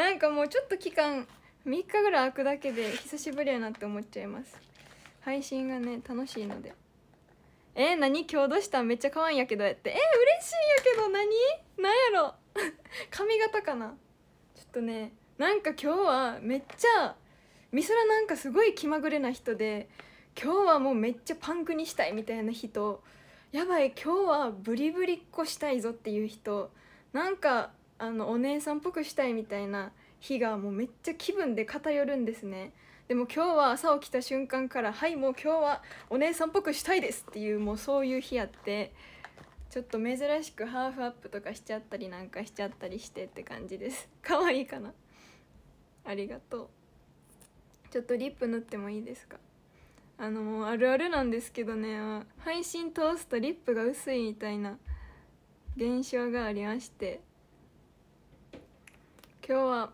なんかもうちょっと期間3日ぐらい空くだけで久しぶりやなって思っちゃいます配信がね楽しいのでえー、何今日どうしためっちゃ可愛いんやけどやってえー、嬉しいんやけど何なんやろ 髪型かなちょっとねなんか今日はめっちゃ美空なんかすごい気まぐれな人で今日はもうめっちゃパンクにしたいみたいな人やばい今日はブリブリっこしたいぞっていう人なんかあのお姉さんっぽくしたいみたいな日がもうめっちゃ気分で偏るんですねでも今日は朝起きた瞬間から「はいもう今日はお姉さんっぽくしたいです」っていうもうそういう日やってちょっと珍しくハーフアップとかしちゃったりなんかしちゃったりしてって感じです可愛いかなありがとうちょっとリップ塗ってもいいですかあのあるあるなんですけどね配信通すとリップが薄いみたいな現象がありまして今日は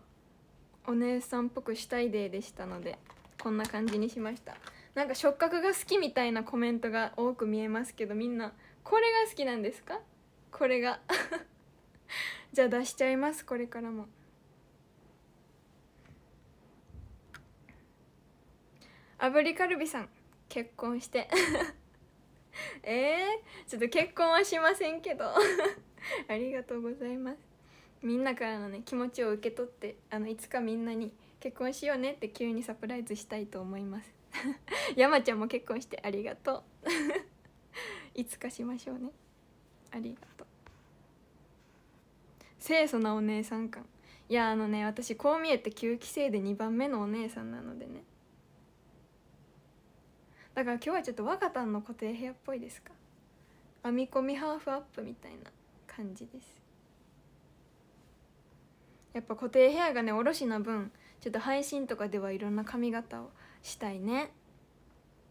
お姉さんっぽくしたいデーでしたのでこんな感じにしましたなんか触覚が好きみたいなコメントが多く見えますけどみんなこれが好きなんですかこれが じゃあ出しちゃいますこれからもあぶりカルビさん結婚して えー、ちょっと結婚はしませんけど ありがとうございますみんなからのね気持ちを受け取ってあのいつかみんなに結婚しようねって急にサプライズしたいと思います 山ちゃんも結婚してありがとう いつかしましょうねありがとう清楚なお姉さん感いやあのね私こう見えて9期生で2番目のお姉さんなのでねだから今日はちょっと若田の固定部屋っぽいですか編み込みハーフアップみたいな感じですやっぱ固定ヘアがねおろしな分ちょっと配信とかではいろんな髪型をしたいね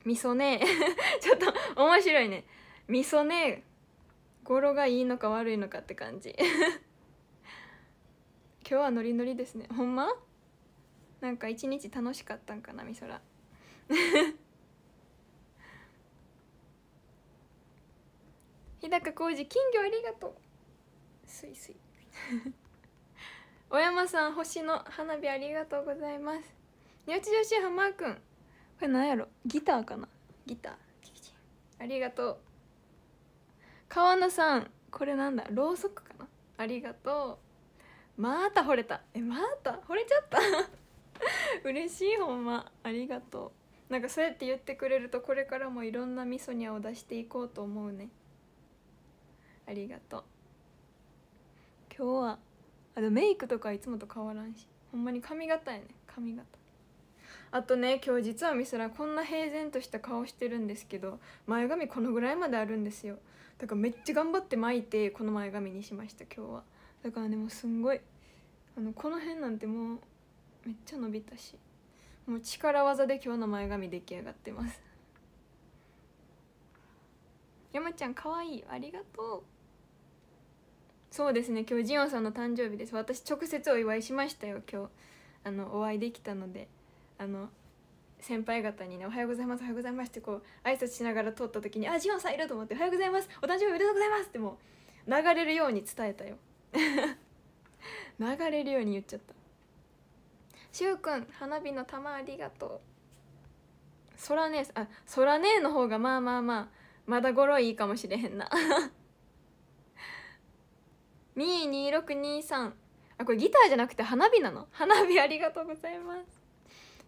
みそね ちょっと面白いねみそね語呂がいいのか悪いのかって感じ 今日はノリノリですねほんまなんか一日楽しかったんかなみそら 日高浩二金魚ありがとうすいすい小山さん星の花火ありがとうございますにょち女子浜くんこれ何やろギターかなギターありがとう川野さんこれなんだろうそくかなありがとうまた惚れたえまた惚れちゃった 嬉しいほんまありがとうなんかそうやって言ってくれるとこれからもいろんなみそにゃを出していこうと思うねありがとう今日はあでもメイクとかいつもと変わらんしほんまに髪型やね髪型あとね今日実は美空こんな平然とした顔してるんですけど前髪このぐらいまであるんですよだからめっちゃ頑張って巻いてこの前髪にしました今日はだからねもうすんごいあのこの辺なんてもうめっちゃ伸びたしもう力技で今日の前髪出来上がってます山ちゃんかわいいありがとうそうですね今日ジオンさんの誕生日です私直接お祝いしましたよ今日あのお会いできたのであの先輩方にね「おはようございますおはようございます」ってこう挨拶しながら通った時に「あジオンさんいる」と思って「おはようございますお誕生日おめでとうございます」ってもう流れるように伝えたよ 流れるように言っちゃったしゅうくん花火の玉ありがとうそらねあそらねの方がまあまあまあまだ語呂いいかもしれへんなみー2623あこれギターじゃなくて花火なの花火ありがとうございます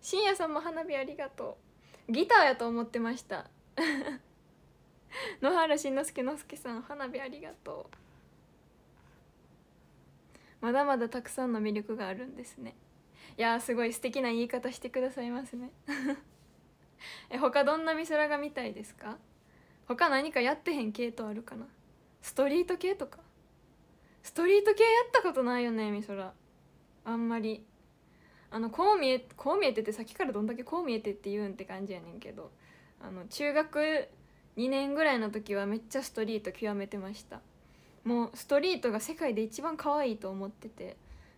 深夜さんも花火ありがとうギターやと思ってました 野原しんのすけのすけさん花火ありがとうまだまだたくさんの魅力があるんですねいやすごい素敵な言い方してくださいますね え他どんな美空が見たいですか他何かやってへん系統あるかなストリート系とかストリート系やったことないよねみそらあんまりあのこう見えこう見えててさっきからどんだけこう見えてって言うんって感じやねんけどあの中学2年ぐらいの時はめっちゃストリート極めてましたもうストリートが世界で一番可愛いと思ってて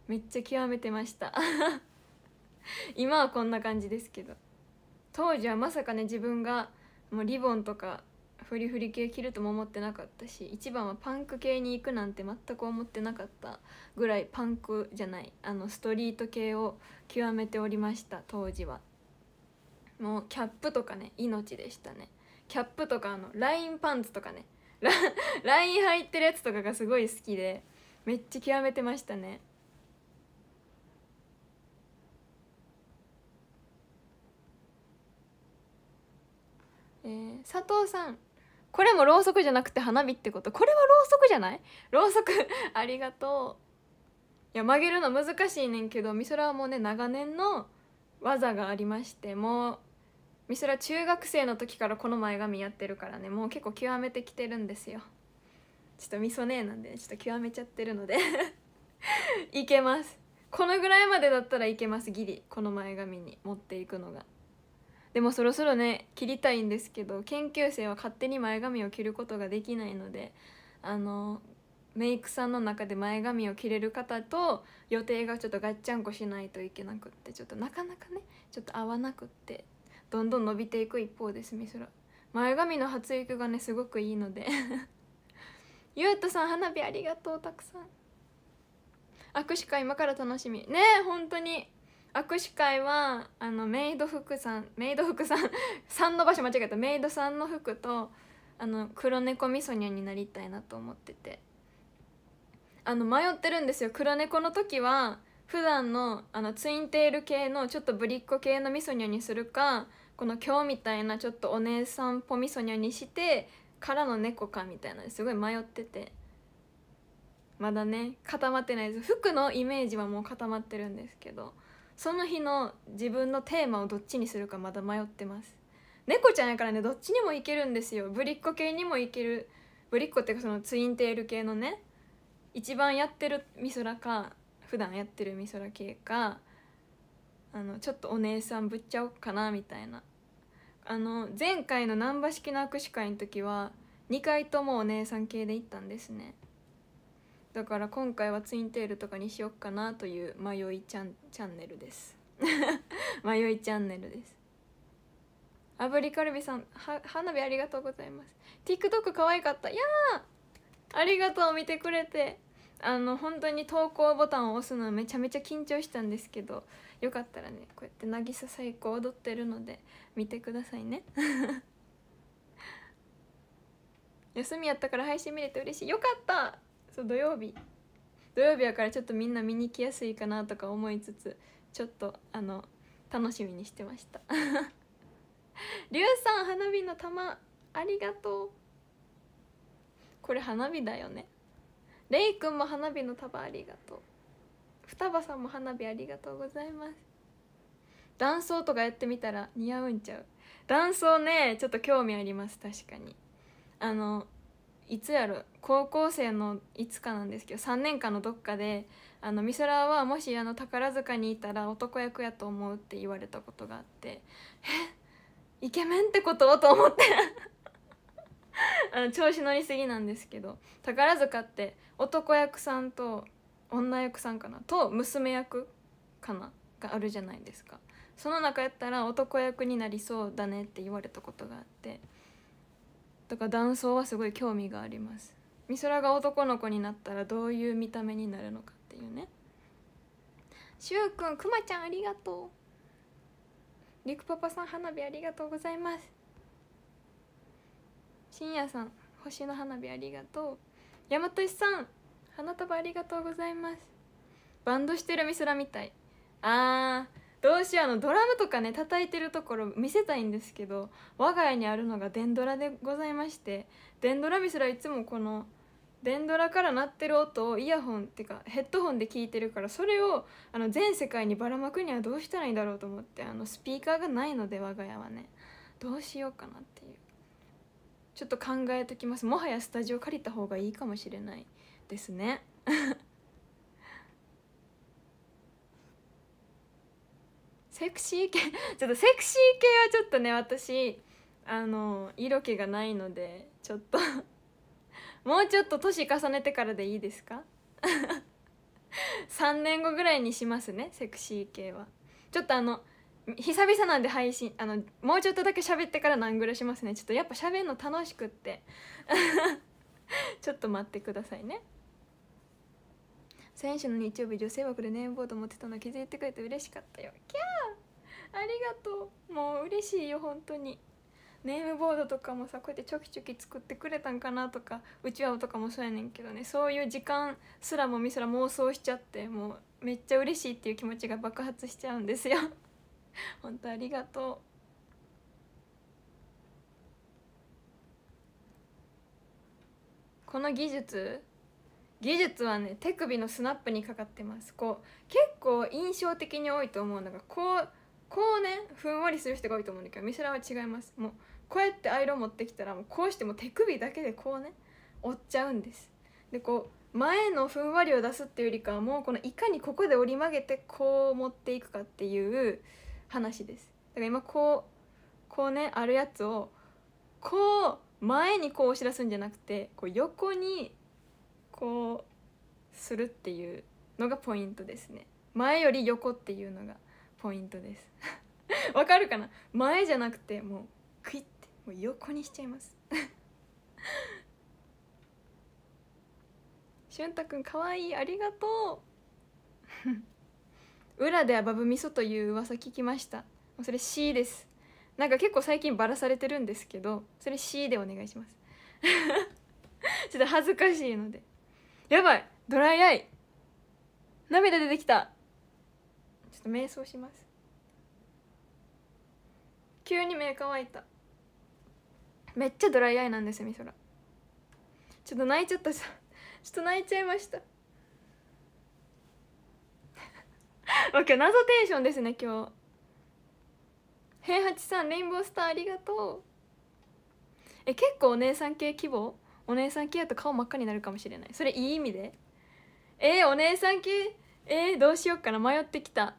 めっちゃ極めてました 今はこんな感じですけど当時はまさかね自分がもうリボンとかフリフリ系着るとも思ってなかったし一番はパンク系に行くなんて全く思ってなかったぐらいパンクじゃないあのストリート系を極めておりました当時はもうキャップとかね命でしたねキャップとかあのラインパンツとかね ライン入ってるやつとかがすごい好きでめっちゃ極めてましたねえー、佐藤さんこれもろうそくじゃなくて花火ってことこれはろうそくじゃないろうそく ありがとういや曲げるの難しいねんけど美空はもうね長年の技がありましてもう美空中学生の時からこの前髪やってるからねもう結構極めてきてるんですよちょっとみそねえなんでちょっと極めちゃってるので いけますこのぐらいまでだったらいけますギリこの前髪に持っていくのがでもそろそろね切りたいんですけど研究生は勝手に前髪を切ることができないのであのメイクさんの中で前髪を切れる方と予定がちょっとガッチャンコしないといけなくってちょっとなかなかねちょっと合わなくってどんどん伸びていく一方ですみそら前髪の発育がねすごくいいので ゆうとさん花火ありがとうたくさん握手会今から楽しみねえ本当に握手会はあのメイド服さんメイド服さん3 の場所間違えたメイドさんの服とあの黒猫みそにゃになりたいなと思っててあの迷ってるんですよ黒猫の時は普段のあのツインテール系のちょっとぶりっ子系のみそにゃにするかこの今日みたいなちょっとお姉さんぽみそにゃにしてからの猫かみたいなすごい迷っててまだね固まってないです服のイメージはもう固まってるんですけどその日の自分のテーマをどっちにするかまだ迷ってます猫ちゃんやからねどっちにもいけるんですよぶりっ子系にもいけるぶりっ子っていうかそのツインテール系のね一番やってる美空か普段やってる美空系かあのちょっとお姉さんぶっちゃおっかなみたいなあの前回の難波式の握手会の時は2回ともお姉さん系で行ったんですねだから今回はツインテールとかにしよっかなという迷いちゃんチャンネルです 迷いチャンネルですあぶりカルビさん花火ありがとうございます TikTok 可愛かったいやーありがとう見てくれてあの本当に投稿ボタンを押すのめちゃめちゃ緊張したんですけどよかったらねこうやって渚最高踊ってるので見てくださいね 休みやったから配信見れて嬉しいよかったそう土曜日土曜日やからちょっとみんな見に来やすいかなとか思いつつちょっとあの楽しみにしてましたりゅうさん花火の玉ありがとうこれ花火だよねれいくんも花火の束ありがとう双葉さんも花火ありがとうございます断層とかやってみたら似合うんちゃう断層ねちょっと興味あります確かにあのいつやろ高校生のいつかなんですけど3年間のどっかであの美空はもしあの宝塚にいたら男役やと思うって言われたことがあってえイケメンってことと思って あの調子乗りすぎなんですけど宝塚って男役さんと女役さんかなと娘役かながあるじゃないですかその中やったら男役になりそうだねって言われたことがあって。とか男装はすごい興味があります美空が男の子になったらどういう見た目になるのかっていうねしゅうくんくまちゃんありがとうりくパパさん花火ありがとうございますしんやさん星の花火ありがとう大和石さん花束ありがとうございますバンドしてる美空みたいあーどうしようあのドラムとかね叩いてるところ見せたいんですけど我が家にあるのが電ドラでございまして電ドラミスらいつもこの電ドラから鳴ってる音をイヤホンっていうかヘッドホンで聞いてるからそれをあの全世界にばらまくにはどうしたらいいんだろうと思ってあのスピーカーがないので我が家はねどうしようかなっていうちょっと考えときますもはやスタジオ借りた方がいいかもしれないですねセクシー系 ちょっとセクシー系はちょっとね私あの色気がないのでちょっと もうちょっと年重ねてからでいいですか3 年後ぐらいにしますねセクシー系はちょっとあの久々なんで配信あのもうちょっとだけ喋ってから何ぐらいしますねちょっとやっぱ喋るの楽しくってちょっと待ってくださいね選手の日曜日女性枠でネームボード持ってたの気づいてくれて嬉しかったよキャーありがとうもう嬉しいよ本当にネームボードとかもさこうやってちょきちょき作ってくれたんかなとかうちわとかもそうやねんけどねそういう時間すらもみすら妄想しちゃってもうめっちゃ嬉しいっていう気持ちが爆発しちゃうんですよ 本当ありがとうこの技術技術はね手首のスナップにかかってますこう結構印象的に多いと思うのがこうこうねふんわりする人が多いと思うんだけどミシュラは違いますもうこうやってアイロン持ってきたらもうこうしても手首だけでこうね折っちゃうんですでこう前のふんわりを出すっていうよりかはもうこのいかにここで折り曲げてこう持っていくかっていう話ですだから今こうこうねあるやつをこう前にこう押し出すんじゃなくてこう横にこうするっていうのがポイントですね前より横っていうのがポイントです わかるかな前じゃなくてもうクイッてもう横にしちゃいますしゅんたくんかわいいありがとう 裏ではバブ味噌という噂聞きましたそれ C ですなんか結構最近バラされてるんですけどそれ C でお願いします ちょっと恥ずかしいのでやばいドライアイ涙出てきたちょっと瞑想します急に目乾いためっちゃドライアイなんですよみそらちょっと泣いちゃったさちょっと泣いちゃいました今日 謎テンションですね今日平八さんレインボースターありがとうえ結構お姉さん系希望お姉さん系やと顔真っ赤になるかもしれないそれいい意味でえー、お姉さん系えー、どうしようかな迷ってきた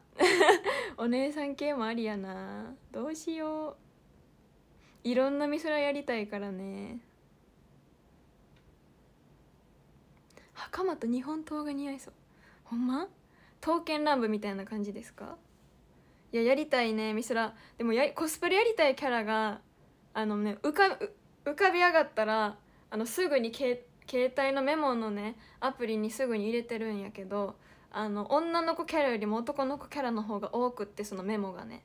お姉さん系もありやなどうしよういろんな美空やりたいからね袴と日本刀が似合いそうほんま刀剣乱舞みたいな感じですかいややりたいね美空でもやコスプレやりたいキャラがあのね浮か浮かび上がったらあのすぐに携帯のメモのねアプリにすぐに入れてるんやけどあの女の子キャラよりも男の子キャラの方が多くってそのメモがね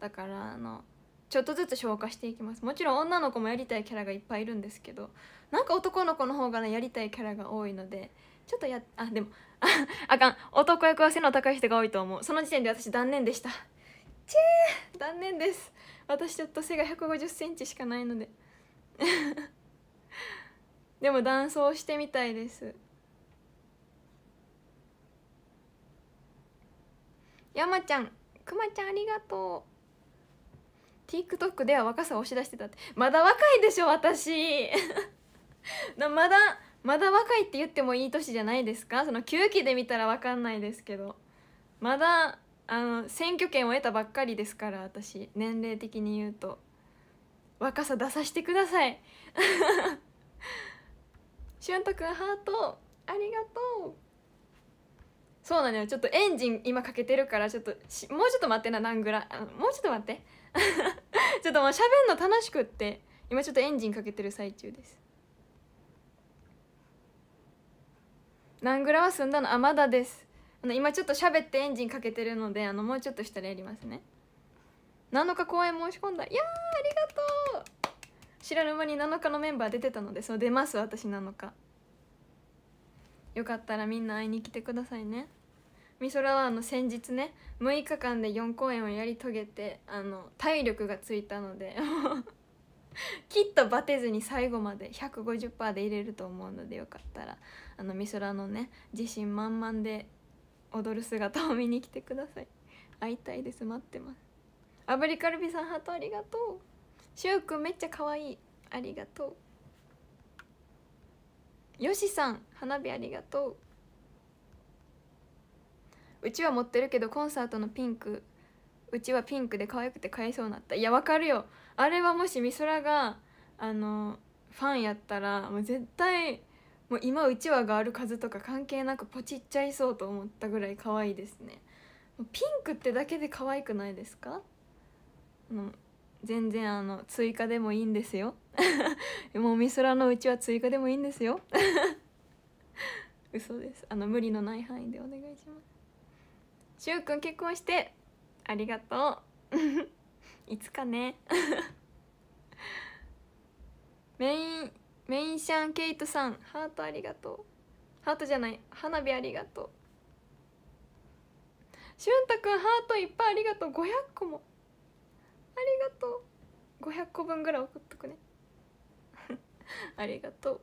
だからあのちょっとずつ消化していきますもちろん女の子もやりたいキャラがいっぱいいるんですけどなんか男の子の方がねやりたいキャラが多いのでちょっとやあでも あかん男役は背の高い人が多いと思うその時点で私断念でしたちえー断念です私ちょっと背が1 5 0ンチしかないのででも断層してみたいです山ちゃんくまちゃんありがとう TikTok では若さを押し出してたってまだ若いでしょ私 まだまだ若いって言ってもいい年じゃないですかその9期で見たら分かんないですけどまだあの選挙権を得たばっかりですから私年齢的に言うと若さ出させてください しゅんとくんハートありがとうそうなのよちょっとエンジン今かけてるからちょっともうちょっと待ってな何グラもうちょっと待って ちょっともう喋んの楽しくって今ちょっとエンジンかけてる最中です何グラは済んだのあまだですあの今ちょっと喋ってエンジンかけてるのであのもうちょっとしたらやりますね7日公演申し込んだいやありがとう知らぬ間に7日のメンバー出てたのでそう出ます私7日よかったらみんな会いに来てくださいね美空はあの先日ね6日間で4公演をやり遂げてあの体力がついたのでき っとバテずに最後まで150%で入れると思うのでよかったらあのみそのね自信満々で踊る姿を見に来てください会いたいです待ってますアブリカルビさんハートありがとうしゅうくんめっちゃ可愛いありがとうよしさん花火ありがとううちは持ってるけどコンサートのピンクうちはピンクで可愛くて買えそうになったいやわかるよあれはもし美空があのファンやったらもう絶対もう今うちわがある数とか関係なくポチっちゃいそうと思ったぐらい可愛いですねピンクってだけで可愛くないですかあの全然あの追加でもいいんですよ もうみそらのうちは追加でもいいんですよ 嘘ですあの無理のない範囲でお願いしますしゅうくん結婚してありがとう いつかねメインメインシャンケイトさんハートありがとうハートじゃない花火ありがとうしゅんたくんハートいっぱいありがとう500個もありがとう500個分ぐらい送っとくね ありがとう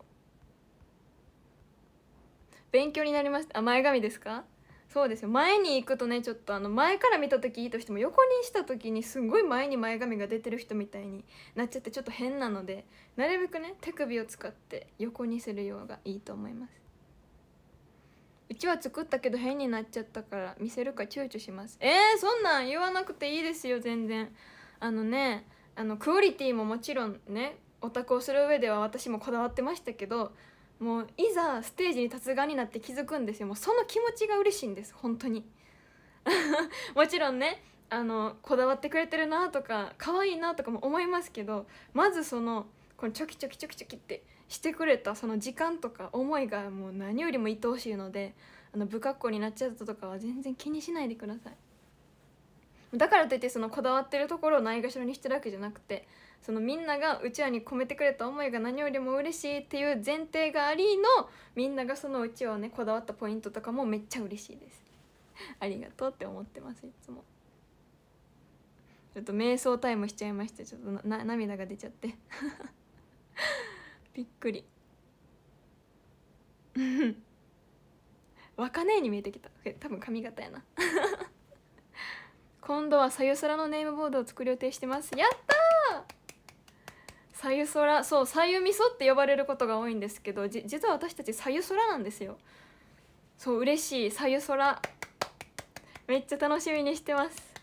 勉強になりましたあ前髪ですかそうですよ前に行くとねちょっとあの前から見た時いいとしても横にした時にすごい前に前髪が出てる人みたいになっちゃってちょっと変なのでなるべくね手首を使って横にするようがいいと思いますうちは作ったけど変になっちゃったから見せるか躊躇しますえー、そんなん言わなくていいですよ全然あのねあのクオリティももちろんねオタクをする上では私もこだわってましたけどもういざステージに立つ側になって気づくんですよもうその気持ちが嬉しいんです本当に もちろんねあのこだわってくれてるなとか可愛いなとかも思いますけどまずそのこのチョキチョキチョキチョキってしてくれたその時間とか思いがもう何よりも愛おしいのであの不格好になっちゃったとかは全然気にしないでくださいだからといってそのこだわってるところをないがしろにしてるわけじゃなくてそのみんながうちわに込めてくれた思いが何よりも嬉しいっていう前提がありのみんながそのうちわをねこだわったポイントとかもめっちゃ嬉しいです ありがとうって思ってますいつもちょっと瞑想タイムしちゃいましてちょっとな涙が出ちゃって びっくり 若ねえに見えてきた多分髪型やな今度はさゆそらのネームボードを作る予定してますやったさゆそらそうさゆみそって呼ばれることが多いんですけど実は私たちさゆそらなんですよそう嬉しいさゆそらめっちゃ楽しみにしてます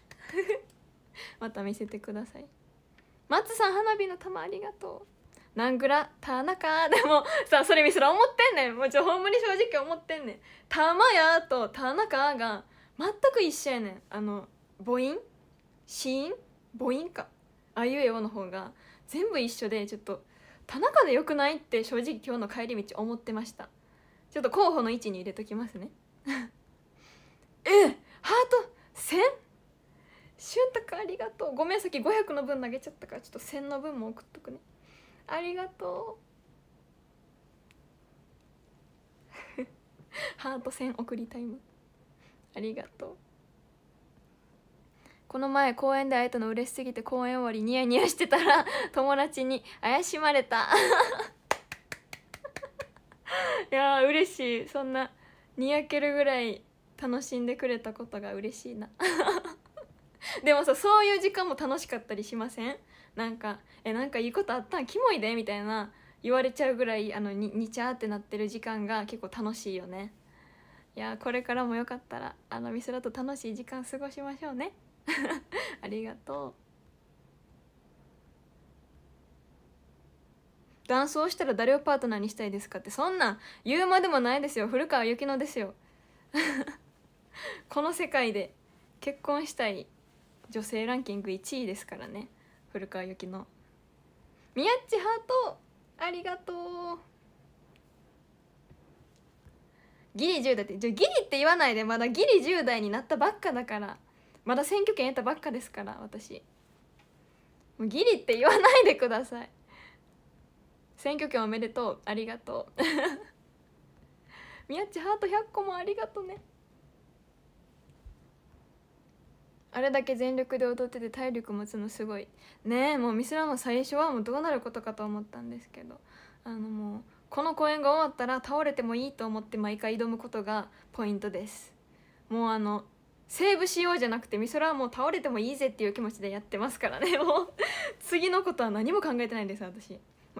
また見せてください松さん花火の玉ありがとう何グラ、田中でもさそれ見せろ思ってんねんもうちょほんまに正直思ってんねん玉やと田中が全く一緒やねんあの母音子音母音かあいうえおの方が全部一緒でちょっと田中でよくないって正直今日の帰り道思ってましたちょっと候補の位置に入れときますね えハート 1000? 俊太くありがとうごめんさっき500の分投げちゃったからちょっと1000の分も送っとくねありがとう ハート1000送りタイムありがとうこの前公園で会えたの嬉しすぎて公園終わりニヤニヤしてたら 友達に怪しまれた いやー嬉しいそんなにやけるぐらい楽しんでくれたことが嬉しいな でもさそういう時間も楽しかったりしませんなんか「えなんかいいことあったんキモいで」みたいな言われちゃうぐらいあのににちゃーってなってる時間が結構楽しいよねいやこれからもよかったらあのミスラと楽しい時間過ごしましょうね ありがとう男装したら誰をパートナーにしたいですかってそんなん言うまでもないですよ古川幸乃ですよ この世界で結婚したい女性ランキング1位ですからね古川幸乃宮っちハートありがとうギリ10代ってギリって言わないでまだギリ10代になったばっかだからまだ選挙権得たばっかですから私もうギリって言わないでください選挙権おめでとうありがとうみ 宮ちハート100個もありがとねあれだけ全力で踊ってて体力持つのすごいねえもうミスラも最初はもうどうなることかと思ったんですけどあのもうこの公演が終わったら倒れてもいいと思って毎回挑むことがポイントですもうあのセーブしようじゃなくて美空はもう倒れてもいいぜっていう気持ちでやってますからね もう次のことは何も考えてないんです私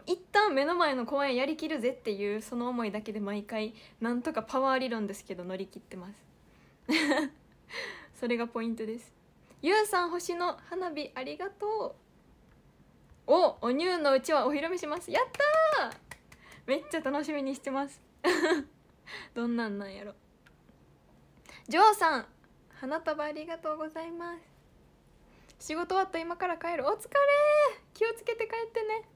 一旦目の前の公演やりきるぜっていうその思いだけで毎回なんとかパワー理論ですけど乗り切ってます それがポイントですゆうさん星の花火ありがとうおおニューのうちはお披露目しますやっためっちゃ楽しみにしてます どんなんなんやろジョーさん花束ありがとうございます仕事終わった今から帰るお疲れ気をつけて帰ってね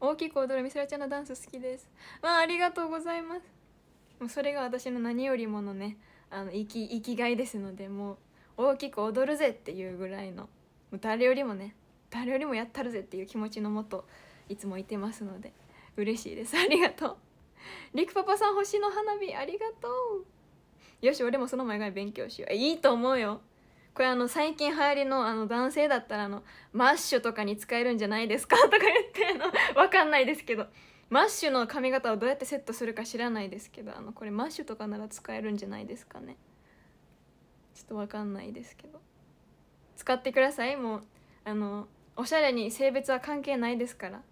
大きく踊るみそらちゃんのダンス好きですわあありがとうございますもうそれが私の何よりものねあの生き生きがいですのでもう大きく踊るぜっていうぐらいのもう誰よりもね誰よりもやったるぜっていう気持ちのもといつもいてますので嬉しいですありがとうりくパパさん星の花火ありがとうよし俺もその前が勉強しよういいと思うよこれあの最近流行りのあの男性だったらあのマッシュとかに使えるんじゃないですか とか言ってあの分かんないですけどマッシュの髪型をどうやってセットするか知らないですけどあのこれマッシュとかなら使えるんじゃないですかねちょっと分かんないですけど使ってくださいもうあのおしゃれに性別は関係ないですから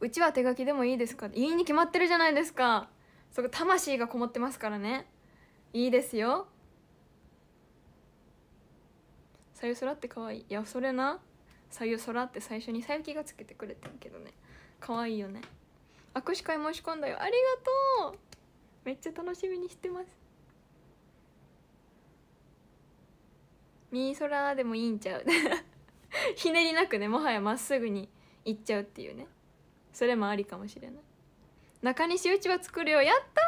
うちは手書きでもいいですかいいに決まってるじゃないですかそご魂がこもってますからねいいですよさゆそらって可愛いいやそれなさゆそらって最初にさゆきがつけてくれてるけどね可愛いよね握手会申し込んだよありがとうめっちゃ楽しみにしてますみーそらでもいいんちゃう ひねりなくねもはやまっすぐにいっちゃうっていうねそれもありかもしれない中西うちわ作るよやった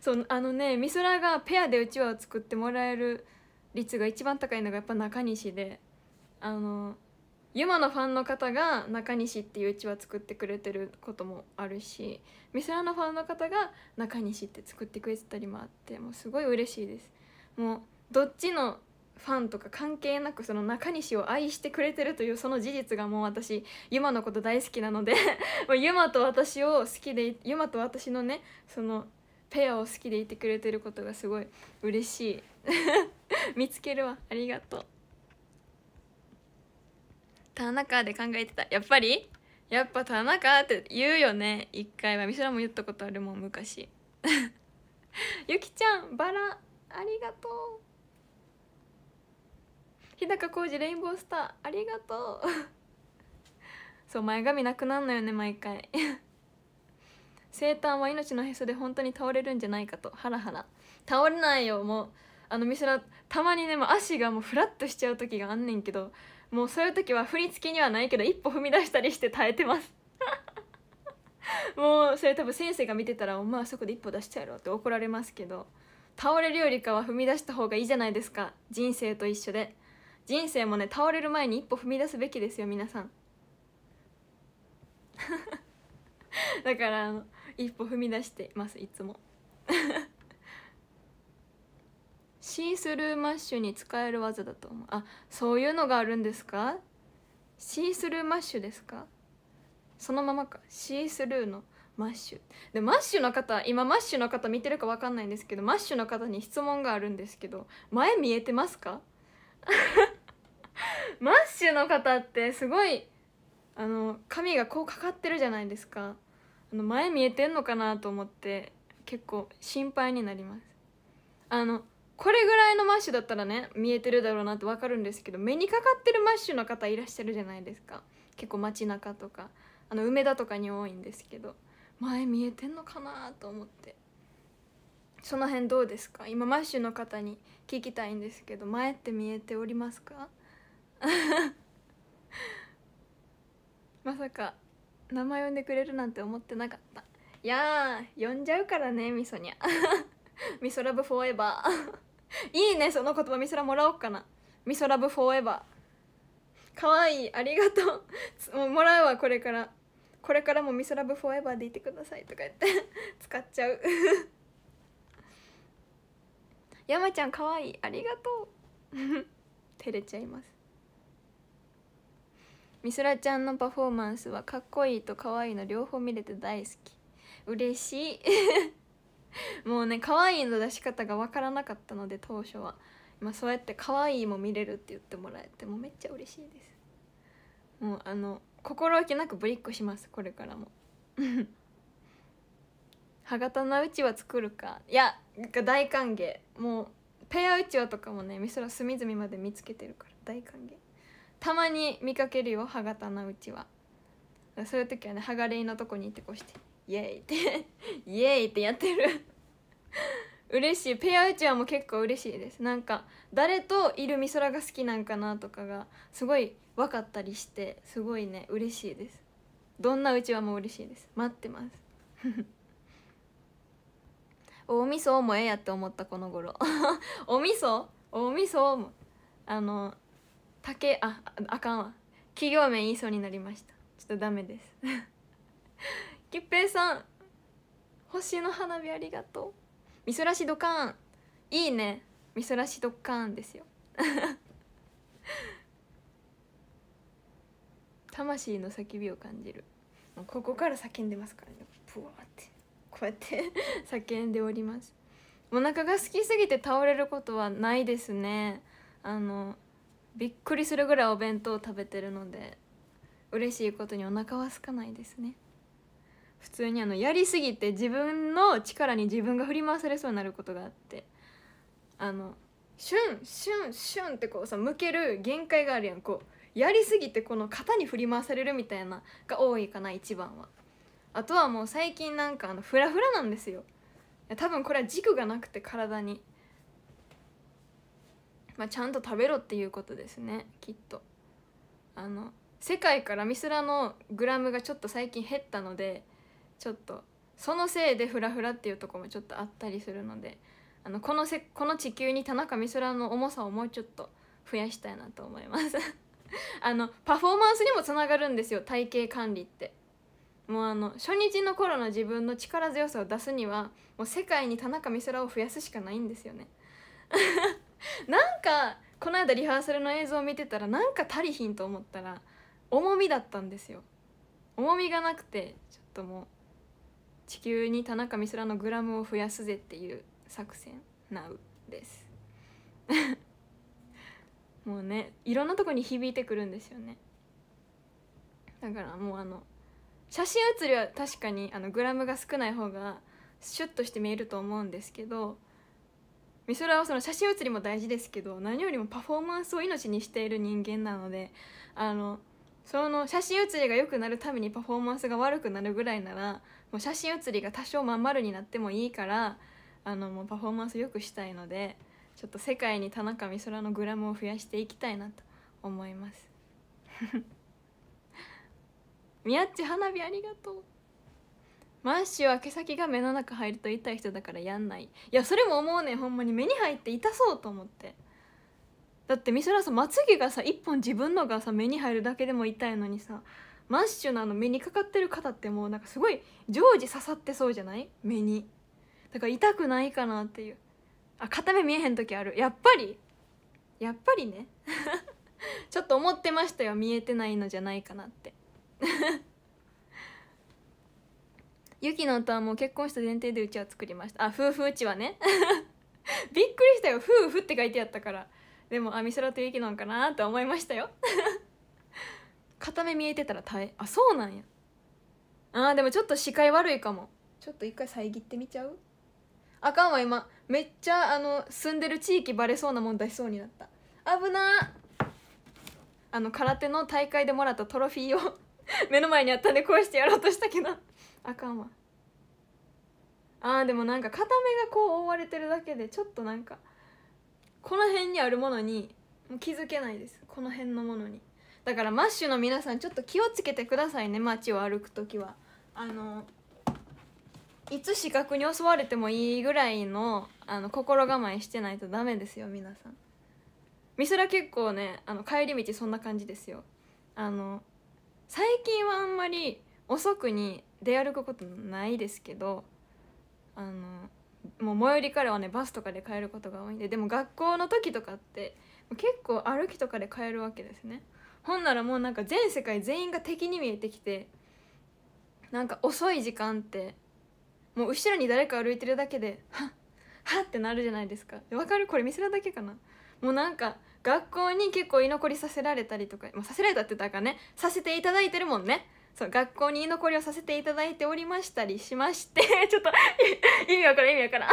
そうあのね美空がペアでうちわを作ってもらえる率が一番高いのがやっぱ中西であのゆまのファンの方が中西っていううちわ作ってくれてることもあるし美空のファンの方が中西って作ってくれてたりもあってもうすごい嬉しいですもうどっちのファンとか関係なくその中西を愛してくれてるというその事実がもう私ユマのこと大好きなのでもう ユマと私を好きでユマと私のねそのペアを好きでいてくれてることがすごい嬉しい 見つけるわありがとう田中で考えてたやっぱりやっぱ田中って言うよね一回はミシらも言ったことあるもん昔ゆき ちゃんバラありがとう日高浩二レインボースターありがとうそう前髪なくなんのよね毎回生誕は命のへそで本当に倒れるんじゃないかとハラハラ倒れないよもうあのミスラたまにねもう足がもうフラッとしちゃう時があんねんけどもうそういう時は振り付けにはないけど一歩踏み出したりして耐えてます もうそれ多分先生が見てたら「お前あそこで一歩出しちゃえろ」って怒られますけど倒れるよりかは踏み出した方がいいじゃないですか人生と一緒で人生もね倒れる前に一歩踏み出すべきですよ皆さん だからあの一歩踏み出してますいつも シースルーマッシュに使える技だと思うあそういうのがあるんですかシースルーマッシュですかそのままかシースルーのマッシュでマッシュの方今マッシュの方見てるか分かんないんですけどマッシュの方に質問があるんですけど前見えてますか マッシュの方ってすごいあの髪がこうかかってるじゃないですかあの前見えてんのかなと思って結構心配になりますあのこれぐらいのマッシュだったらね見えてるだろうなって分かるんですけど目にかかってるマッシュの方いらっしゃるじゃないですか結構街中とかあの梅田とかに多いんですけど前見えてんのかなと思ってその辺どうですか今マッシュの方に聞きたいんですけど前って見えておりますか まさか名前呼んでくれるなんて思ってなかったいや呼んじゃうからねみそにゃみそラブフォーエバーいいねその言葉みそらもらおうかなみそラブフォーエバーかわいいありがとう もうもらうわこれからこれからもみそラブフォーエバーでいてくださいとか言って 使っちゃう山ちゃんかわいいありがとう照れちゃいます美空ちゃんのパフォーマンスはかっこいいと可愛いの両方見れて大好き嬉しい もうね可愛いの出し方が分からなかったので当初は今そうやって可愛いも見れるって言ってもらえてもうめっちゃ嬉しいですもうあの心置きなくぶりっこしますこれからも 歯型なうちわ作るかいや大歓迎もうペアうちわとかもねみそら隅々まで見つけてるから大歓迎たまに見かけるよ歯型のうちはそういう時はね歯がれいのとこに行ってこうしてイエイって イエイってやってる嬉しいペアうちわも結構嬉しいですなんか誰といる美空が好きなんかなとかがすごい分かったりしてすごいね嬉しいですどんなうちわもう嬉しいです待ってます おみそもええやって思ったこの頃 おみそおみそもあの竹ああかんわ企業名言いそうになりましたちょっとダメですきっぺいさん星の花火ありがとうみそらしドカーンいいねみそらしドカーンですよ 魂の叫びを感じるここから叫んでますからねブワーってこうやって 叫んでおりますお腹が空きすぎて倒れることはないですねあのびっくりするぐらいお弁当を食べてるので嬉しいことにお腹は空かないですね普通にあのやりすぎて自分の力に自分が振り回されそうになることがあってあのシュンシュンシュンってこうさ向ける限界があるやんこうやりすぎてこの型に振り回されるみたいなが多いかな一番はあとはもう最近なんかあのフラフラなんですよ多分これは軸がなくて体にまあ、ちゃんと食べろっていうことですねきっとあの世界からミスラのグラムがちょっと最近減ったのでちょっとそのせいでフラフラっていうとこもちょっとあったりするのであのこのせこの地球に田中美空の重さをもうちょっと増やしたいなと思います あのパフォーマンスにもつながるんですよ体型管理ってもうあの初日の頃の自分の力強さを出すにはもう世界に田中美空を増やすしかないんですよね なんかこの間リハーサルの映像を見てたらなんか足りひんと思ったら重みだったんですよ重みがなくてちょっともう地球に田中美空のグラムを増やすぜっていう作戦なうです もうねいろんなとこに響いてくるんですよねだからもうあの写真写りは確かにあのグラムが少ない方がシュッとして見えると思うんですけど美空はその写真写りも大事ですけど何よりもパフォーマンスを命にしている人間なのであのその写真写りが良くなるためにパフォーマンスが悪くなるぐらいならもう写真写りが多少まん丸になってもいいからあのもうパフォーマンス良くしたいのでちょっと世界に田中美空のグラムを増やしていきたいなと思います。みやっち花火ありがとうマッシュは毛先が目の中入ると痛い人だからやんないいやそれも思うねんほんまに目に入って痛そうと思ってだって美空さんまつげがさ一本自分のがさ目に入るだけでも痛いのにさマッシュのあの目にかかってる方ってもうなんかすごい常時刺さってそうじゃない目にだから痛くないかなっていうあ片目見えへん時あるやっぱりやっぱりね ちょっと思ってましたよ見えてないのじゃないかなってゆきのとはもう結婚した前提でうちは作りましたあ夫婦うちはね びっくりしたよ夫婦って書いてあったからでもあ美空とゆきのんかなと思いましたよ 片目見えてたら耐えあそうなんやあーでもちょっと視界悪いかもちょっと一回遮ってみちゃうあかんわ今めっちゃあの住んでる地域バレそうなもん出しそうになった危なあの空手の大会でもらったトロフィーを 目の前にあったんでこうしてやろうとしたけどあかんわあーでもなんか片目がこう覆われてるだけでちょっとなんかこの辺にあるものに気づけないですこの辺のものにだからマッシュの皆さんちょっと気をつけてくださいね街を歩く時はあのいつ視覚に襲われてもいいぐらいのあの心構えしてないとダメですよ皆さんミスラ結構ねあの帰り道そんな感じですよあの最近はあんまり遅くに出歩くことないですけどあのもう最寄りからはねバスとかで帰ることが多いんででも学校の時とかって結構歩きとかで帰るわけですねほんならもうなんか全世界全員が敵に見えてきてなんか遅い時間ってもう後ろに誰か歩いてるだけではっはってなるじゃないですかわかるこれ見せるだけかなもうなんか学校に結構居残りさせられたりとか、まあ、させられたって言ったらかねさせていただいてるもんねそう学校に居残りをさせていただいておりましたりしまして ちょっと 意味わからん意味わからん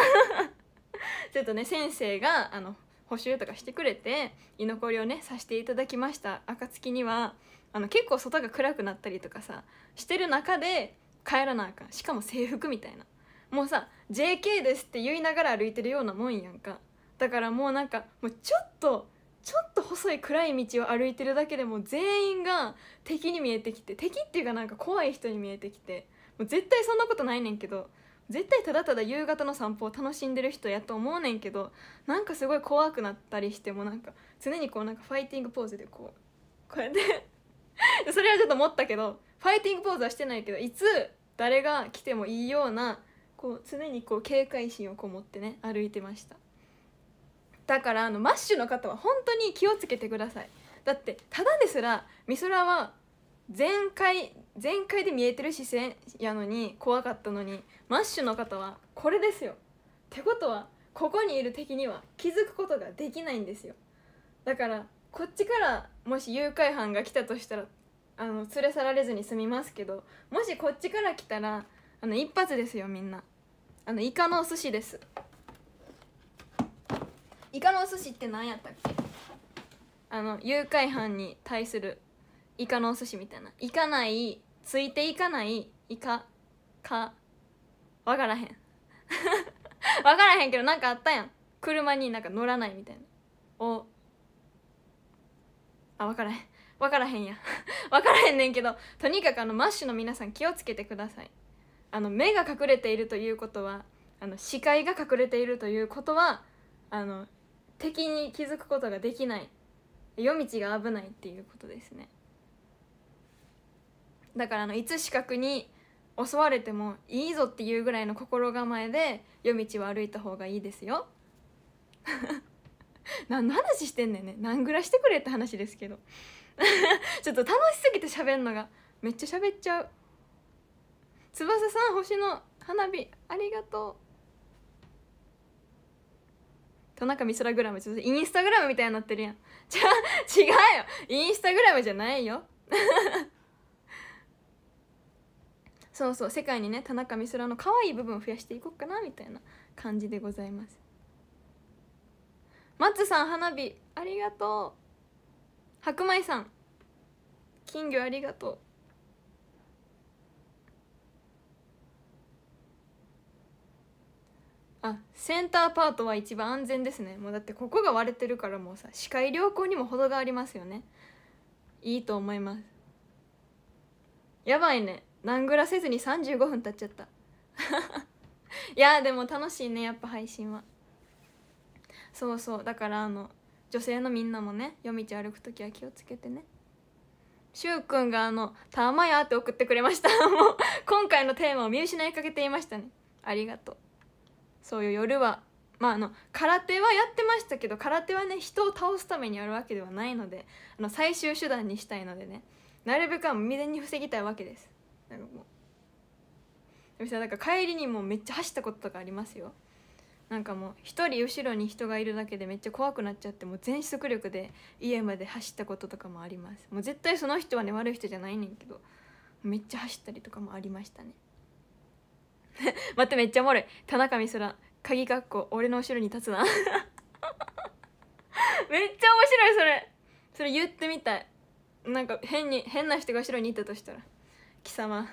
ちょっとね先生があの補習とかしてくれて居残りをねさせていただきました暁にはあの結構外が暗くなったりとかさしてる中で帰らなあかんしかも制服みたいなもうさ JK ですって言いながら歩いてるようなもんやんかだからもうなんかもうちょっとちょっと細い暗い道を歩いてるだけでも全員が敵に見えてきて敵っていうかなんか怖い人に見えてきてもう絶対そんなことないねんけど絶対ただただ夕方の散歩を楽しんでる人やと思うねんけどなんかすごい怖くなったりしてもなんか常にこうなんかファイティングポーズでこうこうやって それはちょっと思ったけどファイティングポーズはしてないけどいつ誰が来てもいいようなこう常にこう警戒心をこもってね歩いてました。だからあのマッシュの方は本当に気をつけてくださいだってただですら美空は全開全開で見えてる視線やのに怖かったのにマッシュの方はこれですよってことはここにいる敵には気づくことができないんですよだからこっちからもし誘拐犯が来たとしたらあの連れ去られずに済みますけどもしこっちから来たらあの一発ですよみんなあのイカのお寿司ですイカのお寿司って何やったっけあの誘拐犯に対するイカのお寿司みたいな行かないついていかないイカか分からへん分 からへんけどなんかあったやん車になんか乗らないみたいなおあ分からへん分からへんや分 からへんねんけどとにかくあのマッシュの皆さん気をつけてくださいあの目が隠れているということはあの視界が隠れているということはあの敵に気づくことができない夜道が危ないっていうことですねだからあのいつ死角に襲われてもいいぞっていうぐらいの心構えで夜道を歩いた方がいいですよ 何の話してんねんね何ぐらしてくれって話ですけど ちょっと楽しすぎて喋んのがめっちゃ喋っちゃう翼さん星の花火ありがとう田中美空グラムインスタグラムみたいになってるやんじゃ違うよインスタグラムじゃないよ そうそう世界にね田中美空の可愛い部分を増やしていこうかなみたいな感じでございます松さん花火ありがとう白米さん金魚ありがとうあセンターパートは一番安全ですねもうだってここが割れてるからもうさ視界良好にも程がありますよねいいと思いますやばいね何グラせずに35分経っちゃった いやでも楽しいねやっぱ配信はそうそうだからあの女性のみんなもね夜道歩く時は気をつけてねしゅうくんがあの「たまや」って送ってくれました もう今回のテーマを見失いかけていましたねありがとうそういう夜はまああの空手はやってましたけど空手はね人を倒すためにやるわけではないのであの最終手段にしたいのでねなるべくは未然に防ぎたいわけですなるほどでもだから帰りにもめっちゃ走ったこととかありますよなんかもう一人後ろに人がいるだけでめっちゃ怖くなっちゃってもう全速力で家まで走ったこととかもありますもう絶対その人はね悪い人じゃないねんけどめっちゃ走ったりとかもありましたね待ってめっちゃおもろい田中美空鍵括弧俺の後ろに立つな めっちゃ面白いそれそれ言ってみたいなんか変に変な人が後ろにいたとしたら「貴様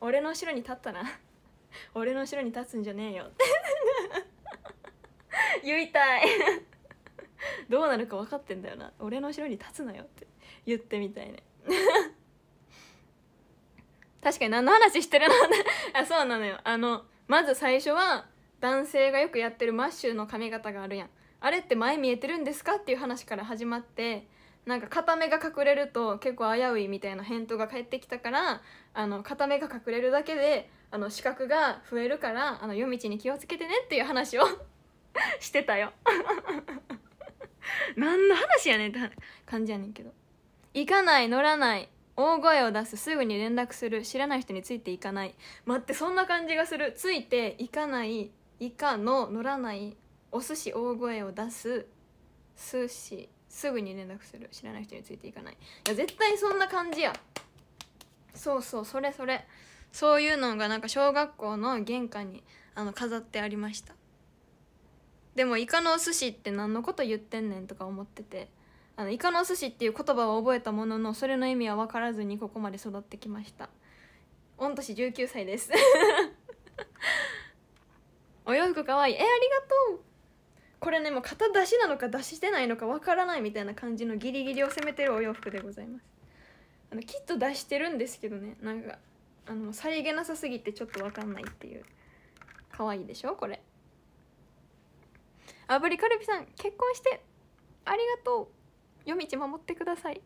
俺の後ろに立ったな俺の後ろに立つんじゃねえよ」っ て言いたいどうなるか分かってんだよな俺の後ろに立つなよって言ってみたいね確かに何の話してるの あそうなのよあのまず最初は男性がよくやってるマッシュの髪型があるやんあれって前見えてるんですかっていう話から始まってなんか片目が隠れると結構危ういみたいな返答が返ってきたからあの片目が隠れるだけであの視覚が増えるからあの夜道に気をつけてねっていう話を してたよ 何の話やねんって感じやねんけど行かない乗らない大声を出すすぐに連絡する知らない人についていかない待ってそんな感じがするついていかないいかの乗らないお寿司大声を出す寿司すぐに連絡する知らない人についていかないいや絶対そんな感じやそうそうそれそれそういうのがなんか小学校の玄関にあの飾ってありましたでもイカのお寿司って何のこと言ってんねんとか思っててあのイカのお寿司っていう言葉は覚えたもののそれの意味は分からずにここまで育ってきました御年19歳です お洋服かわいいえありがとうこれねもう肩出しなのか出してないのか分からないみたいな感じのギリギリを攻めてるお洋服でございますあのきっと出してるんですけどねなんかあのさりげなさすぎてちょっと分かんないっていう可愛いでしょこれ炙りカルビさん結婚してありがとう夜道守ってください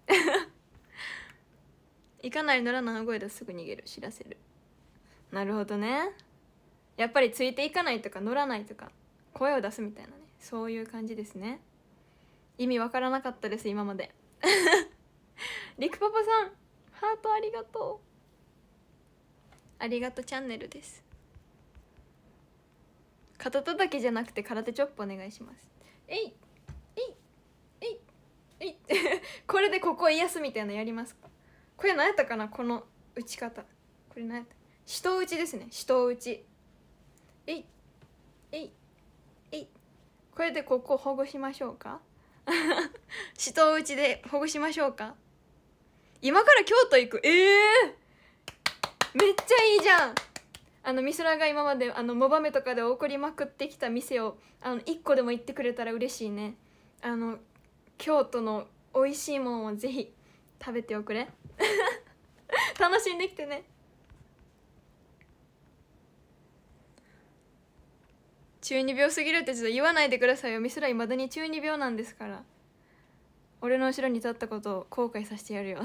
行かないなら長声ですぐ逃げる知らせるなるほどねやっぱりついていかないとか乗らないとか声を出すみたいなねそういう感じですね意味わからなかったです今までりく パパさんハートありがとうありがとうチャンネルです肩叩きじゃなくて空手チョップお願いしますえいい これでここ癒すみたいなのやりますかこれ何やったかなこの打ち方これ何やった死闘打ちですね死闘打ちえいえいえいこれでここ保護しましょうか死闘 打ちで保護しましょうか今から京都行くええー、めっちゃいいじゃんあの美空が今まであのモバメとかで送りまくってきた店をあの1個でも行ってくれたら嬉しいねあの京都の美味しいもんをぜひ食べておくれ 楽しんできてね中二病すぎるってちょっと言わないでくださいよミスラいまだに中二病なんですから俺の後ろに立ったことを後悔させてやるよ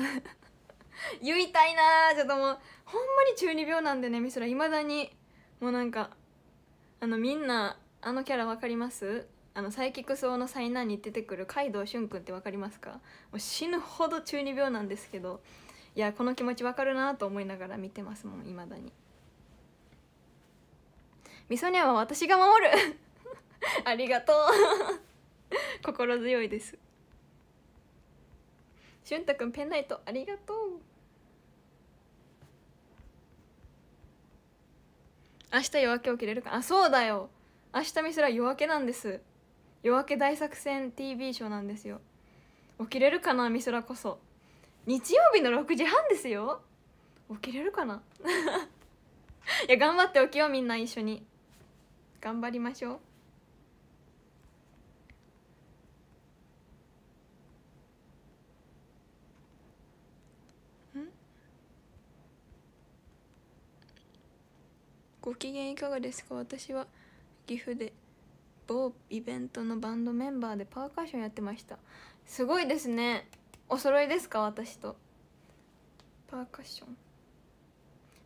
言いたいなちょっともうほんまに中二病なんでねミスラいまだにもうなんかあのみんなあのキャラ分かりますあのサイキクソの災難に出てくるカイドウシュン君って分かりますかもう死ぬほど中二病なんですけどいやこの気持ち分かるなと思いながら見てますもんいまだにみそにゃは私が守る ありがとう 心強いですしゅんたくんペンライトありがとう明日夜明け起きれるかあそうだよ明日見せら夜明けなんです夜明け大作戦 TV ショーなんですよ起きれるかな美空こそ日曜日の6時半ですよ起きれるかな いや頑張って起きようみんな一緒に頑張りましょうご機嫌いかがですか私は岐阜で某イベントのバンドメンバーでパーカッションやってましたすごいですねお揃いですか私とパーカッション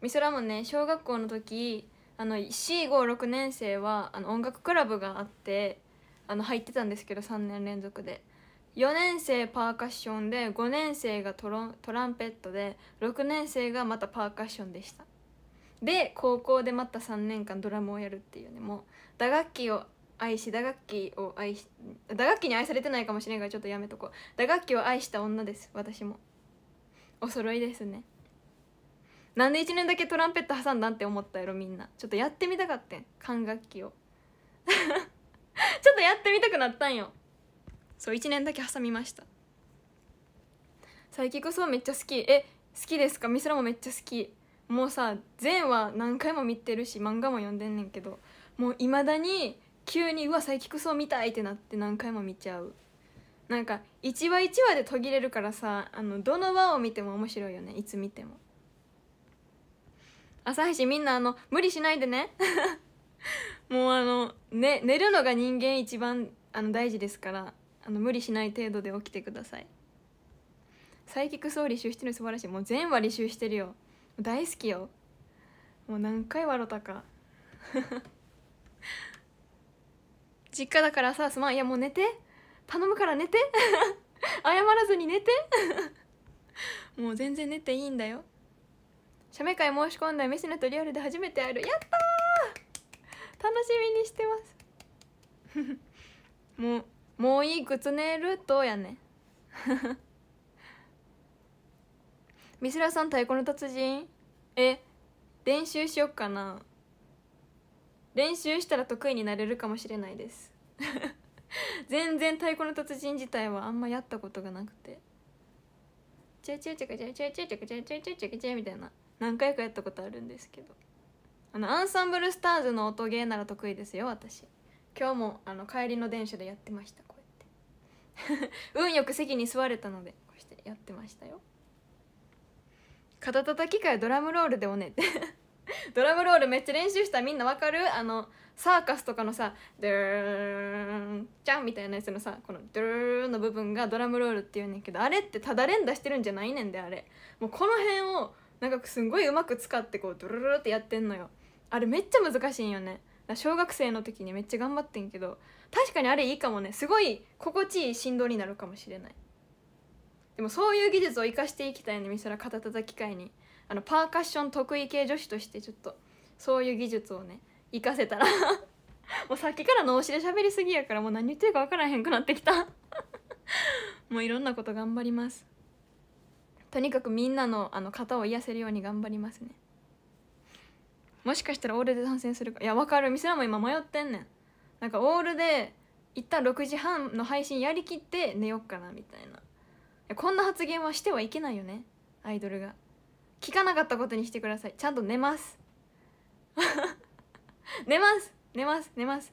美空もね小学校の時あの456年生はあの音楽クラブがあってあの入ってたんですけど3年連続で4年生パーカッションで5年生がトロトランペットで6年生がまたパーカッションでしたで高校でまた3年間ドラムをやるっていうねもう打楽器を愛し打楽器を愛し打楽器に愛されてないかもしれんからちょっとやめとこう打楽器を愛した女です私もお揃いですねなんで1年だけトランペット挟んだんって思ったやろみんなちょっとやってみたかってん管楽器を ちょっとやってみたくなったんよそう1年だけ挟みました最近こそめっちゃ好きえ好きですかミスラもめっちゃ好きもうさ全は何回も見てるし漫画も読んでんねんけどもういまだに急にうわ最菊草見たいってなって何回も見ちゃうなんか一話一話で途切れるからさあのどの話を見ても面白いよねいつ見ても朝日みんなあの無理しないでね もうあの、ね、寝るのが人間一番あの大事ですからあの無理しない程度で起きてくださいサイキックソー履修してる素晴らしいもう全話履修してるよ大好きよもう何回笑ったか 実家だからさすまんいやもう寝て頼むから寝て 謝らずに寝て もう全然寝ていいんだよ写メ会申し込んだ飯ナとリアルで初めて会えるやった楽しみにしてます もうもういい靴寝るとやねミスラさん太鼓の達人え練習しよっかな練習したら得意になれるかもしれないです 全然太鼓の達人自体はあんまやったことがなくてチャチャチャチャチャチャチャチャチャチャチャチャみたいな何回かやったことあるんですけどあのアンサンブルスターズの音ゲーなら得意ですよ私今日もあの帰りの電車でやってましたこうやって運よく席に座れたのでこうしてやってましたよ肩たたき会ドラムロールでおねって ドラムロールめっちゃ練習したみんなわかるあのサーカスとかのさ「ドゥーンちゃん」みたいなやつのさこの「ドゥーン」の部分がドラムロールっていうんけどあれってただ連打してるんじゃないねんであれもうこの辺をなんかすんごいうまく使ってこうドゥルルってやってんのよあれめっちゃ難しいんよね小学生の時にめっちゃ頑張ってんけど確かにあれいいかもねすごい心地いい振動になるかもしれないでもそういう技術を生かしていきたいね美ラ肩たたき会に。あのパーカッション得意系女子としてちょっとそういう技術をね活かせたら もうさっきから脳死で喋りすぎやからもう何言ってるか分からへんくなってきた もういろんなこと頑張りますとにかくみんなのあの型を癒せるように頑張りますねもしかしたらオールで参戦するかいや分かる店らも今迷ってんねんなんかオールで一旦6時半の配信やりきって寝よっかなみたいなこんな発言はしてはいけないよねアイドルが聞かなかったことにしてくださいちゃんと寝ます 寝ます寝ます寝ます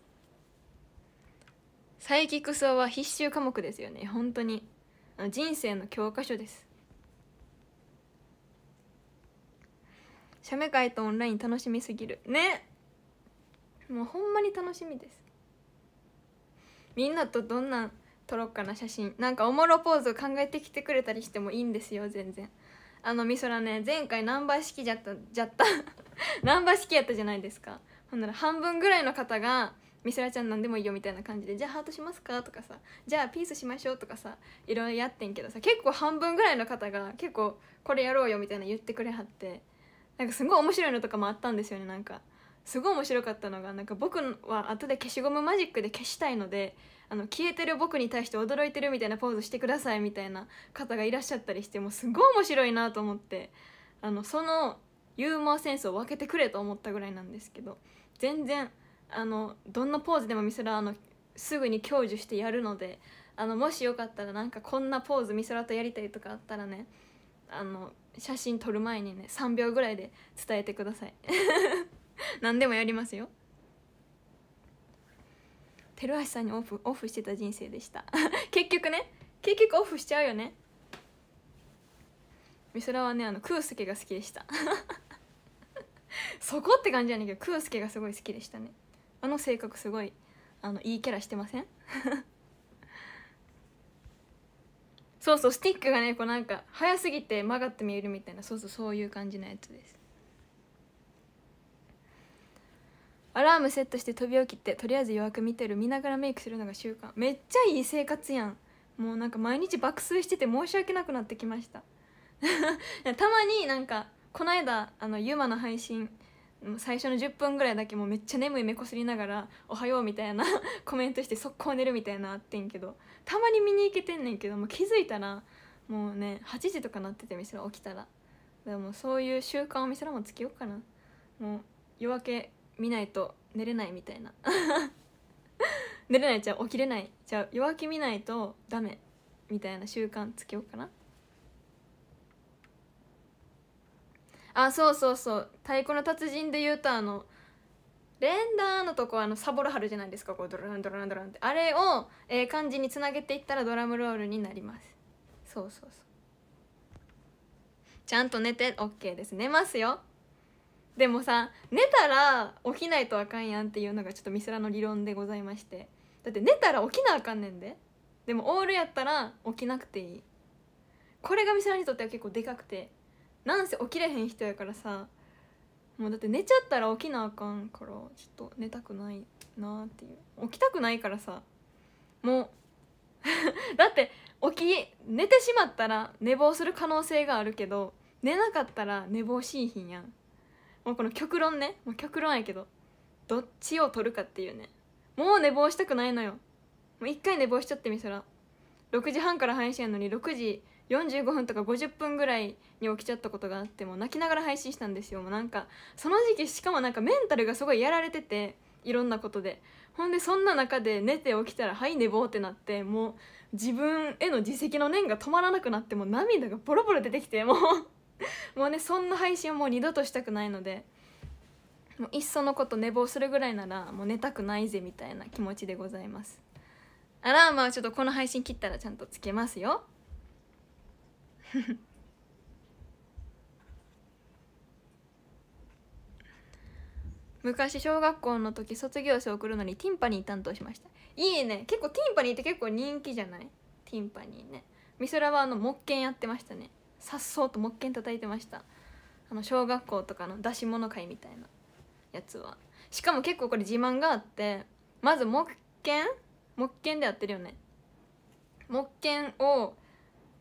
サイキクソは必修科目ですよね本当に人生の教科書です写メ会とオンライン楽しみすぎるねもうほんまに楽しみですみんなとどんな撮ろうかな写真なんかおもろポーズを考えてきてくれたりしてもいいんですよ全然あの美空ね前回何倍式じゃったじゃった何倍 式やったじゃないですかほんなら半分ぐらいの方が「美空ちゃん何でもいいよ」みたいな感じで「じゃあハートしますか?」とかさ「じゃあピースしましょう」とかさいろいろやってんけどさ結構半分ぐらいの方が結構「これやろうよ」みたいな言ってくれはってなんかすごい面白いのとかもあったんですよねなんかすごい面白かったのがなんか僕は後で消しゴムマジックで消したいのであの消えてる僕に対して驚いてるみたいなポーズしてくださいみたいな方がいらっしゃったりしてもうすごい面白いなと思ってあのそのユーモアセンスを分けてくれと思ったぐらいなんですけど全然あのどんなポーズでも見せらあのすぐに享受してやるのであのもしよかったらなんかこんなポーズ美空とやりたいとかあったらねあの写真撮る前にね3秒ぐらいで伝えてください 何でもやりますよ照橋さんにオフオフしてた人生でした 結局ね結局オフしちゃうよね美空はねあの空介が好きでした そこって感じやねんけど空介がすごい好きでしたねあの性格すごいあのいいキャラしてませんそうそうスティックがねこうなんか速すぎて曲がって見えるみたいなそうそうそういう感じのやつですアラームセットして飛び起きてとりあえず予約見てる見ながらメイクするのが習慣めっちゃいい生活やんもうなんか毎日爆睡してて申し訳なくなってきました たまになんかこの間あのユマの配信最初の10分ぐらいだけもうめっちゃ眠い目こすりながら「おはよう」みたいな コメントして速攻寝るみたいなあってんけどたまに見に行けてんねんけどもう気づいたらもうね8時とかなってて店そ起きたらでもそういう習慣をみそらもつけようかなもう夜明け見ないと寝れないみたいな 寝れないじゃ起きれないじゃ夜明け見ないとダメみたいな習慣つけようかなあそうそうそう「太鼓の達人」で言うとあの連打のとこあのサボるはるじゃないですかこうドランドランドランってあれを、えー、漢字につなげていったらドラムロールになりますそうそうそうちゃんと寝て OK です寝ますよでもさ寝たら起きないとあかんやんっていうのがちょっとミスラの理論でございましてだって寝たら起きなあかんねんででもオールやったら起きなくていいこれがミスラにとっては結構でかくてなんせ起きれへん人やからさもうだって寝ちゃったら起きなあかんからちょっと寝たくないなっていう起きたくないからさもう だって起き寝てしまったら寝坊する可能性があるけど寝なかったら寝坊しいひんやんもうこの極論ねもう極論やけどどっちを取るかっていうねもう寝坊したくないのよもう一回寝坊しちゃってみたら6時半から配信やのに6時45分とか50分ぐらいに起きちゃったことがあっても泣きながら配信したんですよもうなんかその時期しかもなんかメンタルがすごいやられてていろんなことでほんでそんな中で寝て起きたら「はい寝坊」ってなってもう自分への自責の念が止まらなくなってもう涙がボロボロ出てきてもう もうねそんな配信はもう二度としたくないのでもういっそのこと寝坊するぐらいならもう寝たくないぜみたいな気持ちでございますアラームはちょっとこの配信切ったらちゃんとつけますよ 昔小学校の時卒業生送るのにティンパニー担当しましたいいね結構ティンパニーって結構人気じゃないティンパニーね美空はあの木剣やってましたねさっそうと木剣叩いてましたあの小学校とかの出し物会みたいなやつはしかも結構これ自慢があってまず木剣木剣でやってるよね木剣を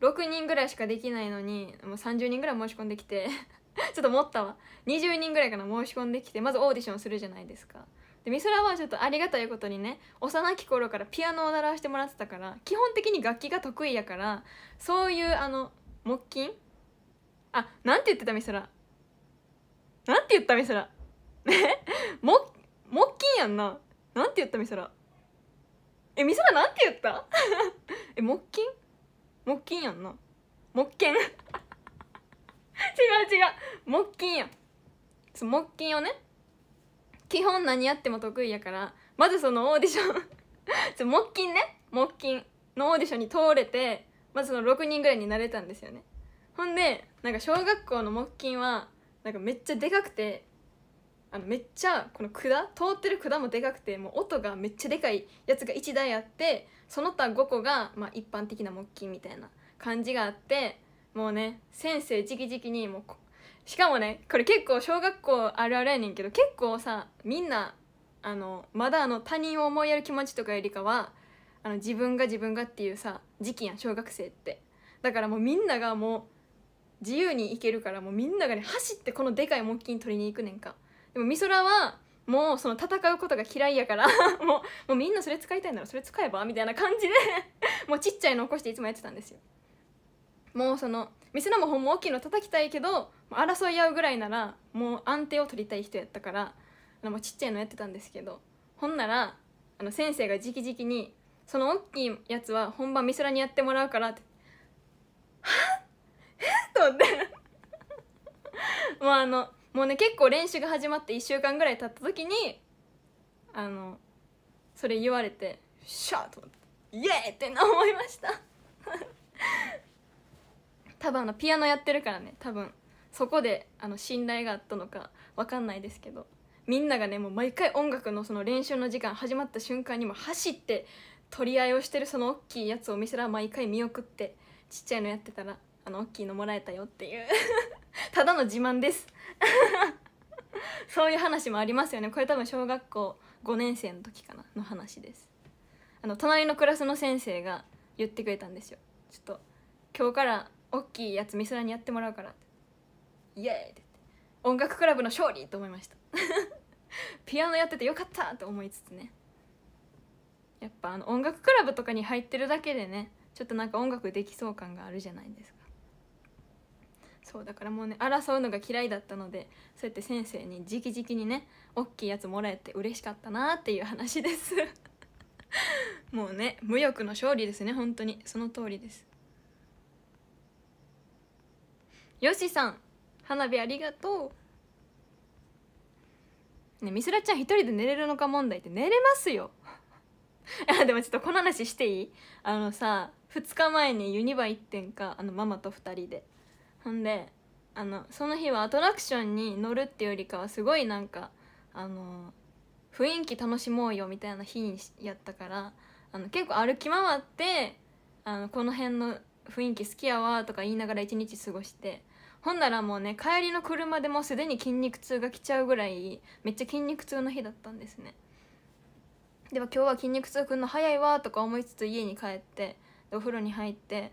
6人ぐらいしかできないのにもう30人ぐらい申し込んできて ちょっと持ったわ20人ぐらいかな申し込んできてまずオーディションするじゃないですかで美空はちょっとありがたいことにね幼き頃からピアノを習わせてもらってたから基本的に楽器が得意やからそういうあの木琴あなんて言ってたみそらなんて言ったみそらえ木木琴やんななんて言ったみそらえみそらなんて言った え木琴木琴やんな木剣 違う違う木琴やん木琴をね基本何やっても得意やからまずそのオーディション 木琴ね木琴のオーディションに通れてまあその6人ぐらいになれたんですよねほんでなんか小学校の木琴はなんかめっちゃでかくてあのめっちゃこの管通ってる管もでかくてもう音がめっちゃでかいやつが1台あってその他5個が、まあ、一般的な木琴みたいな感じがあってもうね先生直々にもうしかもねこれ結構小学校あるあるやねんけど結構さみんなあのまだあの他人を思いやる気持ちとかよりかはあの自分が自分がっていうさ時期やん小学生ってだからもうみんながもう自由に行けるからもうみんながね走ってこのでかい木琴取りに行くねんかでも美空はもうその戦うことが嫌いやから もうもうみんなそれ使いたいならそれ使えばみたいな感じで もうちっちゃいの起こしていつもやってたんですよもうその美空も本も大きいの叩きたいけど争い合うぐらいならもう安定を取りたい人やったからもうちっちゃいのやってたんですけどほんならあの先生が直々にその大きいやつは本番美らにやってもらうからってはっえっと思ってもう あのもうね結構練習が始まって1週間ぐらい経った時にあのそれ言われてシャーと思ってイエーって思いました 多分あのピアノやってるからね多分そこであの信頼があったのか分かんないですけどみんながねもう毎回音楽のその練習の時間始まった瞬間にも走って取り合いをしてるその大きいやつをお店ら毎回見送ってちっちゃいのやってたらあの大きいのもらえたよっていう ただの自慢です そういう話もありますよねこれ多分小学校5年生の時かなの話ですあの隣のクラスの先生が言ってくれたんですよちょっと今日から大きいやつミスラにやってもらうからイエーイって音楽クラブの勝利と思いました ピアノやっててよかったと思いつつねやっぱあの音楽クラブとかに入ってるだけでねちょっとなんか音楽できそう感があるじゃないですかそうだからもうね争うのが嫌いだったのでそうやって先生に直々にねおっきいやつもらえて嬉しかったなっていう話です もうね無欲の勝利ですね本当にその通りですよしさん花火ありがとうねみすらちゃん一人で寝れるのか問題って寝れますよ あでもちょっとこの話していいあのさ2日前にユニバ行ってんかあのママと2人でほんであのその日はアトラクションに乗るってうよりかはすごいなんかあの雰囲気楽しもうよみたいな日やったからあの結構歩き回ってあのこの辺の雰囲気好きやわとか言いながら一日過ごしてほんならもうね帰りの車でもうすでに筋肉痛が来ちゃうぐらいめっちゃ筋肉痛の日だったんですね。でも今日は筋肉痛くんの早いわとか思いつつ家に帰ってお風呂に入って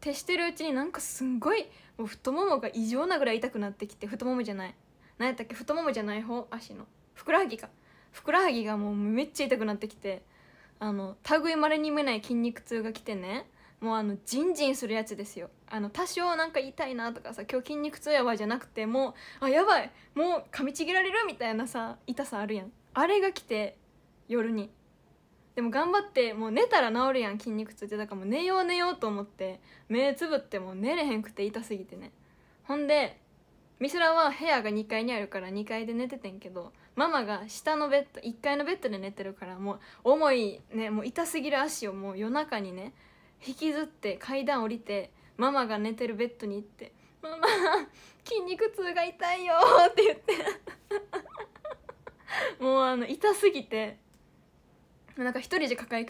徹してるうちになんかすんごいもう太ももが異常なぐらい痛くなってきて太ももじゃない何やったっけ太ももじゃない方足のふくらはぎかふくらはぎがもうめっちゃ痛くなってきてあの類まれに見ない筋肉痛が来てねもうあのジンジンするやつですよあの多少なんか痛いなとかさ今日筋肉痛やばいじゃなくてもうあやばいもう噛みちぎられるみたいなさ痛さあるやんあれが来て夜にでも頑張ってもう寝たら治るやん筋肉痛ってだからもう寝よう寝ようと思って目つぶっても寝れへんくて痛すぎてねほんでミスラは部屋が2階にあるから2階で寝ててんけどママが下のベッド1階のベッドで寝てるからもう重いねもう痛すぎる足をもう夜中にね引きずって階段降りてママが寝てるベッドに行って「ママ筋肉痛が痛いよ」って言ってもうあの痛すぎてなんか一人じゃ抱え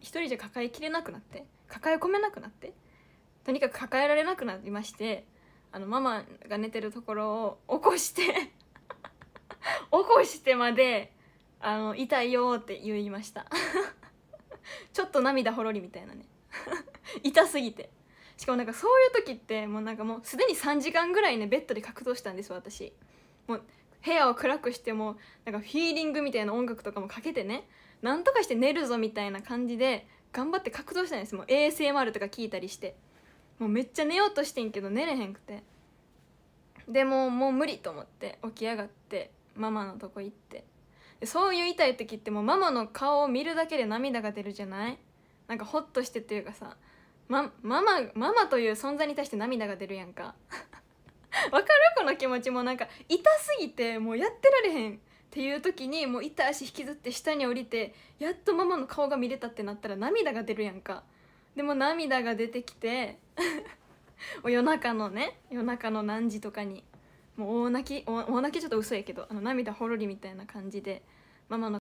一人じゃ抱えきれなくなって抱え込めなくなってとにかく抱えられなくなりましてあのママが寝てるところを起こして 起こしてまであの痛いよって言いました ちょっと涙ほろりみたいなね 痛すぎてしかもなんかそういう時ってもうなんかもうすでに3時間ぐらいねベッドで格闘したんです私もう部屋を暗くしてもなんかフィーリングみたいな音楽とかもかけてねなんとかして寝るぞみたいな感じで頑張って格闘したんですもう ASMR とか聞いたりしてもうめっちゃ寝ようとしてんけど寝れへんくてでももう無理と思って起き上がってママのとこ行ってそういう痛い時ってもうママの顔を見るだけで涙が出るじゃないなんかホッとしてっていうかさ、ま、ママママという存在に対して涙が出るやんか わかるこの気持ちもなんか痛すぎてもうやってられへんっていう時にもう痛足引きずって下に降りてやっとママの顔が見れたってなったら涙が出るやんかでも涙が出てきて 夜中のね夜中の何時とかにもう大泣き大泣きちょっと嘘やけどあの涙ほろりみたいな感じでママの